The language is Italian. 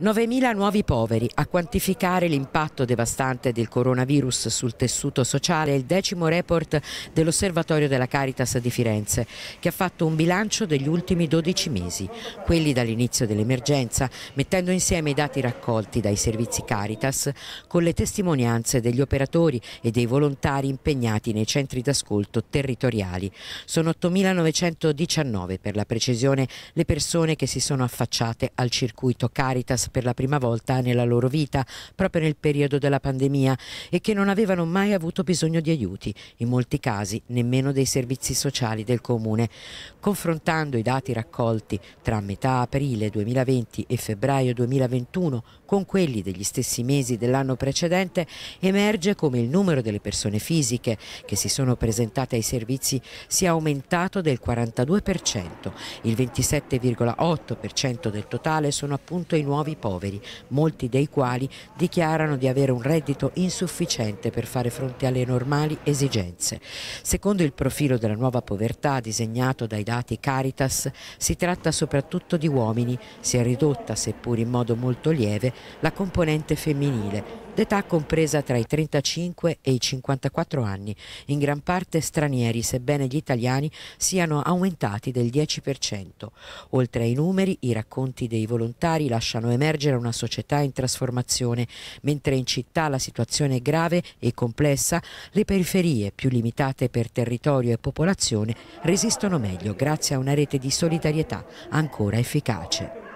9.000 nuovi poveri. A quantificare l'impatto devastante del coronavirus sul tessuto sociale è il decimo report dell'Osservatorio della Caritas di Firenze, che ha fatto un bilancio degli ultimi 12 mesi, quelli dall'inizio dell'emergenza, mettendo insieme i dati raccolti dai servizi Caritas con le testimonianze degli operatori e dei volontari impegnati nei centri d'ascolto territoriali. Sono 8.919 per la precisione le persone che si sono affacciate al circuito Caritas per la prima volta nella loro vita, proprio nel periodo della pandemia, e che non avevano mai avuto bisogno di aiuti, in molti casi nemmeno dei servizi sociali del comune. Confrontando i dati raccolti tra metà aprile 2020 e febbraio 2021 con quelli degli stessi mesi dell'anno precedente, emerge come il numero delle persone fisiche che si sono presentate ai servizi sia aumentato del 42%, il 27,8% del totale sono appunto i nuovi poveri, molti dei quali dichiarano di avere un reddito insufficiente per fare fronte alle normali esigenze. Secondo il profilo della nuova povertà disegnato dai dati Caritas, si tratta soprattutto di uomini, si è ridotta, seppur in modo molto lieve, la componente femminile, d'età compresa tra i 35 e i 54 anni, in gran parte stranieri, sebbene gli italiani siano aumentati del 10%. Oltre ai numeri, i racconti dei volontari lasciano emergere emergere una società in trasformazione, mentre in città la situazione è grave e complessa, le periferie, più limitate per territorio e popolazione, resistono meglio grazie a una rete di solidarietà ancora efficace.